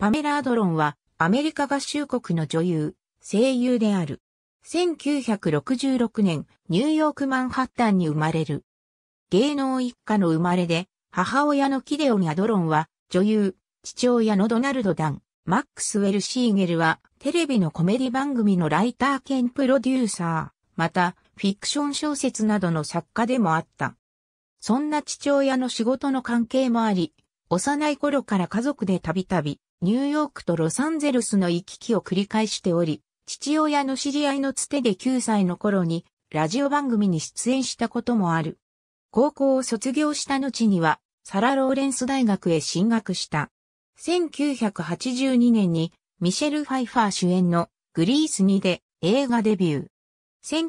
パメラ・アドロンはアメリカ合衆国の女優、声優である。1966年、ニューヨークマンハッタンに生まれる。芸能一家の生まれで、母親のキデオン・アドロンは女優、父親のドナルド・ダン、マックスウェル・シーゲルはテレビのコメディ番組のライター兼プロデューサー、またフィクション小説などの作家でもあった。そんな父親の仕事の関係もあり、幼い頃から家族でたびたびニューヨークとロサンゼルスの行き来を繰り返しており、父親の知り合いのつてで9歳の頃にラジオ番組に出演したこともある。高校を卒業した後にはサラ・ローレンス大学へ進学した。1982年にミシェル・ファイファー主演のグリース2で映画デビュー。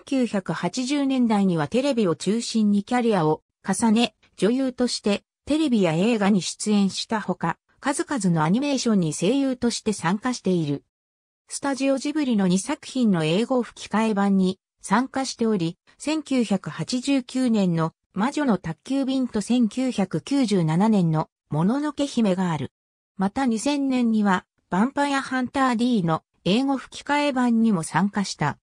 1980年代にはテレビを中心にキャリアを重ね、女優としてテレビや映画に出演したほか、数々のアニメーションに声優として参加している。スタジオジブリの2作品の英語吹き替え版に参加しており、1989年の魔女の宅急便と1997年のもののけ姫がある。また2000年にはヴァンパイアハンター D の英語吹き替え版にも参加した。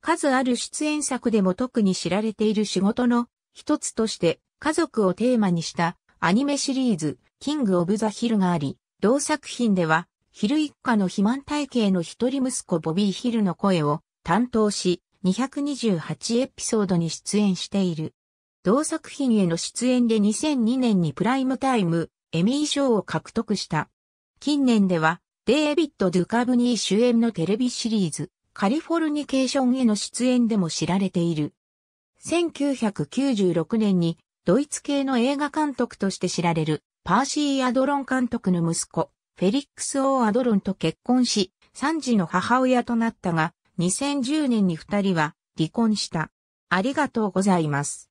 数ある出演作でも特に知られている仕事の一つとして家族をテーマにしたアニメシリーズキング・オブ・ザ・ヒルがあり、同作品では、ヒル一家の肥満体系の一人息子ボビー・ヒルの声を担当し、228エピソードに出演している。同作品への出演で2002年にプライムタイム、エミー賞を獲得した。近年では、デイビッド・ドゥカブニー主演のテレビシリーズ、カリフォルニケーションへの出演でも知られている。1996年にドイツ系の映画監督として知られるパーシー・アドロン監督の息子、フェリックス・オー・アドロンと結婚し、3児の母親となったが、2010年に2人は離婚した。ありがとうございます。